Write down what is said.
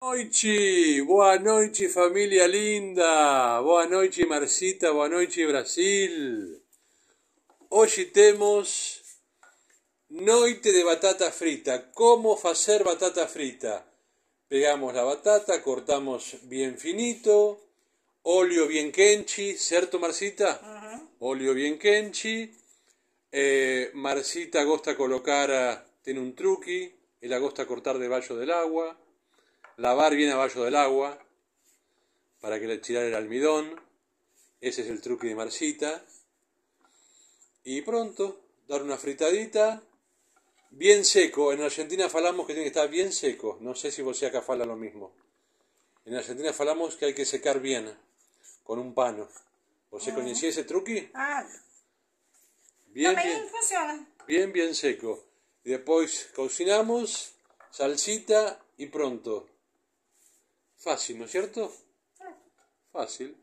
noite, boa noite familia linda, boa noite Marcita, boa noite Brasil. Hoy tenemos noite de batata frita, ¿Cómo hacer batata frita. Pegamos la batata, cortamos bien finito, óleo bien kenchi, ¿cierto Marcita? Óleo bien kenchi. Eh, Marcita gosta colocar, ah, tiene un truqui, él gosta cortar debajo del agua lavar bien abajo del agua para que le tirar el almidón. Ese es el truque de Marcita. Y pronto, dar una fritadita bien seco. En Argentina falamos que tiene que estar bien seco. No sé si vos acá fala lo mismo. En Argentina falamos que hay que secar bien con un pano. ¿Vos ah. conocías ese truqui? Ah. Bien, bien, bien, bien seco. después cocinamos, salsita y pronto. Fácil, ¿no es cierto? Fácil.